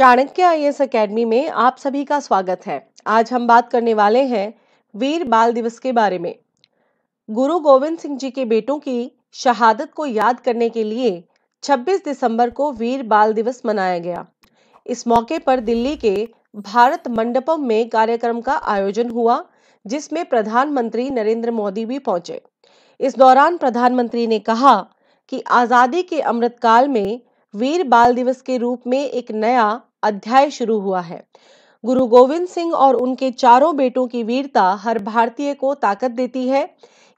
Chanakya I S academy में आप सभी का स्वागत है आज हम बात करने वाले हैं वीर बाल दिवस के बारे में गुरु गोविंद सिंह जी के बेटों की शहादत को याद करने के लिए 26 दिसंबर को वीर बाल दिवस मनाया गया इस मौके पर दिल्ली के भारत मंडपम में कार्यक्रम का आयोजन हुआ जिसमें प्रधानमंत्री नरेंद्र मोदी भी पहुंचे इस दौरान प्रधानमंत्री ने कहा कि आज़ादी के अमृतकाल में वीर बाल दिवस के रूप में एक नया अध्याय शुरू हुआ है गुरु गोविंद सिंह और उनके चारों बेटों की वीरता हर भारतीय को ताकत देती है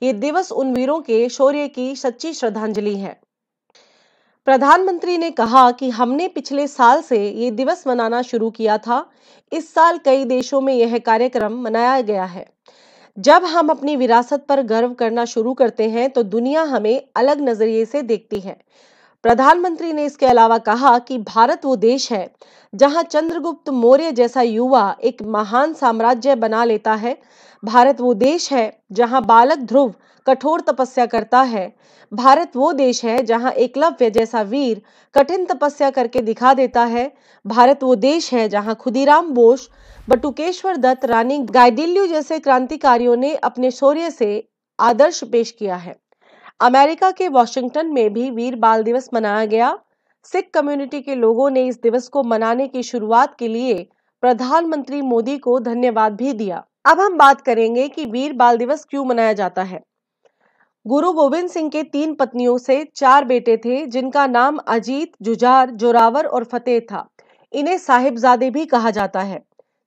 ये दिवस उन वीरों के शौर्य की सच्ची श्रद्धांजलि है प्रधानमंत्री ने कहा कि हमने पिछले साल से ये दिवस मनाना शुरू किया था इस साल कई देशों में यह कार्यक्रम मनाया गया है जब हम अपनी विरासत पर गर्व करना शुरू करते हैं तो दुनिया हमें अलग नजरिए से देखती है प्रधानमंत्री ने इसके अलावा कहा कि भारत वो देश है जहां चंद्रगुप्त मौर्य जैसा युवा एक महान साम्राज्य बना लेता है भारत वो देश है जहां बालक ध्रुव कठोर तपस्या करता है भारत वो देश है जहां एकलव्य जैसा वीर कठिन तपस्या करके दिखा देता है भारत वो देश है जहां खुदीराम बोस बटुकेश्वर दत्त रानी गाइडिल्यू जैसे क्रांतिकारियों ने अपने शौर्य से आदर्श पेश किया है अमेरिका के वॉशिंगटन में भी वीर बाल दिवस मनाया गया सिख कम्युनिटी के लोगों ने इस दिवस को मनाने की शुरुआत के लिए प्रधानमंत्री मोदी को धन्यवाद भी दिया अब हम बात करेंगे कि वीर बाल दिवस क्यों मनाया जाता है गुरु गोविंद सिंह के तीन पत्नियों से चार बेटे थे जिनका नाम अजीत जुजार जोरावर और फतेह था इन्हें साहिबजादे भी कहा जाता है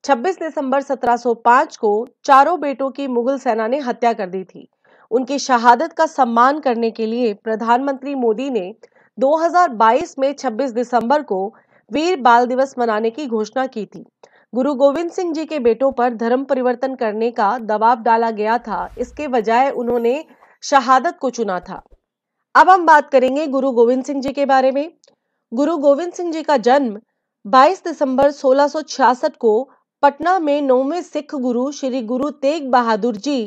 26 दिसंबर 1705 को चारों बेटों की मुगल सेना ने हत्या कर दी थी उनकी शहादत का सम्मान करने के लिए प्रधानमंत्री मोदी ने 2022 में 26 दिसंबर को वीर बाल दिवस मनाने की घोषणा की थी गुरु गोविंद सिंह जी के बेटों पर धर्म परिवर्तन करने का दबाव डाला गया था इसके बजाय उन्होंने शहादत को चुना था अब हम बात करेंगे गुरु गोविंद सिंह जी के बारे में गुरु गोविंद सिंह जी का जन्म 22 दिसंबर 1666 को पटना में नौवें सिख गुरु श्री गुरु तेग बहादुर जी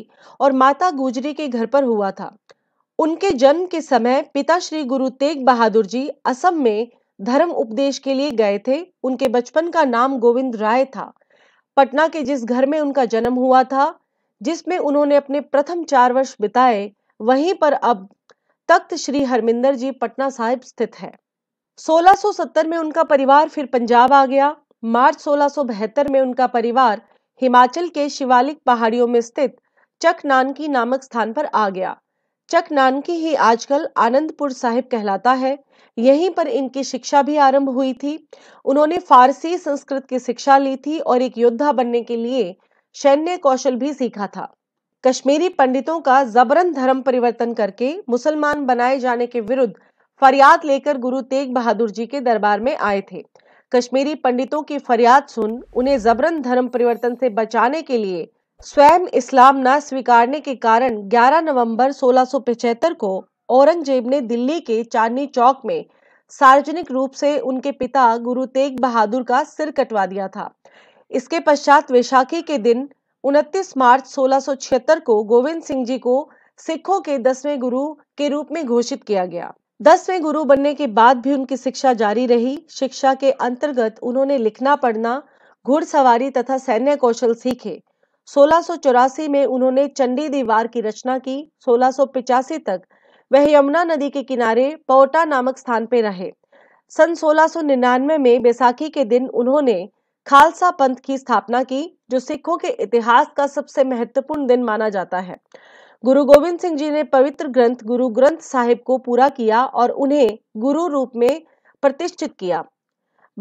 और माता गुजरी के घर पर हुआ था उनके जन्म के समय पिता श्री गुरु तेग बहादुर जी असम में धर्म उपदेश के लिए गए थे उनके बचपन का नाम गोविंद राय था पटना के जिस घर में उनका जन्म हुआ था जिसमें उन्होंने अपने प्रथम चार वर्ष बिताए वहीं पर अब तख्त श्री हरमिंदर जी पटना साहिब स्थित है 1670 में उनका परिवार फिर पंजाब आ गया मार्च सोलह में उनका परिवार हिमाचल के शिवालिक पहाड़ियों में स्थित चक नानकी नामक स्थान पर आ गया चक नानकी ही आजकल आनंदपुर साहिब कहलाता है यहीं पर इनकी शिक्षा भी आरंभ हुई थी उन्होंने फारसी संस्कृत की शिक्षा ली थी और एक योद्धा बनने के लिए सैन्य कौशल भी सीखा था कश्मीरी पंडितों का जबरन धर्म परिवर्तन करके मुसलमान बनाए जाने के विरुद्ध फरियाद लेकर गुरु तेग बहादुर जी के दरबार में आए थे कश्मीरी पंडितों की फरियाद सुन उन्हें जबरन धर्म परिवर्तन से बचाने के लिए स्वयं इस्लाम न स्वीकारने के कारण 11 नवंबर सोलह को औरंगजेब ने दिल्ली के चांदनी चौक में सार्वजनिक रूप से उनके पिता गुरु तेग बहादुर का सिर कटवा दिया था इसके पश्चात वैशाखी के दिन 29 मार्च सोलह को गोविंद सिंह जी को सिखों के दसवें गुरु के रूप में घोषित किया गया दसवें गुरु बनने के बाद भी उनकी शिक्षा जारी रही शिक्षा के अंतर्गत उन्होंने लिखना पढ़ना घुड़सवारी तथा सैन्य कौशल सीखे सोलह में उन्होंने चंडी दीवार की रचना की सोलह तक वह यमुना नदी के किनारे पौटा नामक स्थान पर रहे सन 1699 में बैसाखी के दिन उन्होंने खालसा पंथ की स्थापना की जो सिखों के इतिहास का सबसे महत्वपूर्ण दिन माना जाता है गुरु गोविंद सिंह जी ने पवित्र ग्रंथ गुरु ग्रंथ साहिब को पूरा किया और उन्हें गुरु रूप में प्रतिष्ठित किया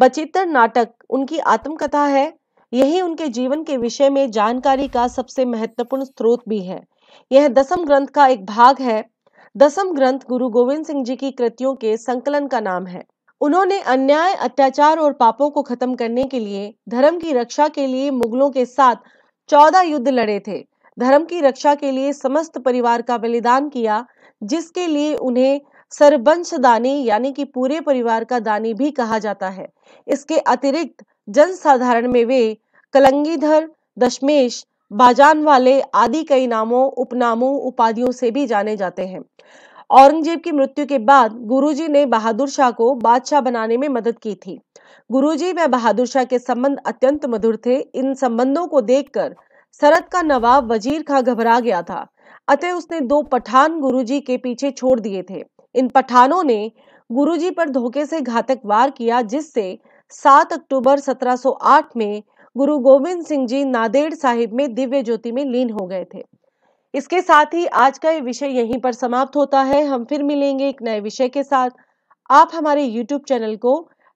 बचित्र नाटक उनकी आत्मकथा है यही उनके जीवन के विषय में जानकारी का सबसे महत्वपूर्ण स्रोत भी है यह दसम ग्रंथ का एक भाग है दसम ग्रंथ गुरु गोविंद सिंह जी की कृतियों के संकलन का नाम है उन्होंने अन्याय अत्याचार और पापों को खत्म करने के लिए धर्म की रक्षा के लिए मुगलों के साथ चौदह युद्ध लड़े थे धर्म की रक्षा के लिए समस्त परिवार का बलिदान किया जिसके लिए उन्हें सर्वंश दानी यानी कि पूरे परिवार का दानी भी कहा जाता है इसके अतिरिक्त जन साधारण में वे कलंगीधर दशमेश बाजान वाले आदि कई नामों उपनामों उपाधियों से भी जाने जाते हैं औरंगजेब की मृत्यु के बाद गुरुजी ने बहादुर शाह को बादशाह बनाने में मदद की थी गुरुजी व बहादुर शाह के संबंध अत्यंत मधुर थे इन संबंधों को देखकर सरत का नवाब वजीर खां घबरा गया था अतः उसने दो पठान गुरुजी के पीछे छोड़ दिए थे इन पठानों ने गुरुजी पर धोखे से घातक वार किया जिससे 7 अक्टूबर 1708 में गुरु गोविंद सिंह जी नादेड़ साहिब में दिव्य ज्योति में लीन हो गए थे इसके साथ ही आज का ये विषय यहीं पर समाप्त होता है हम फिर मिलेंगे एक नए विषय के साथ आप हमारे YouTube चैनल को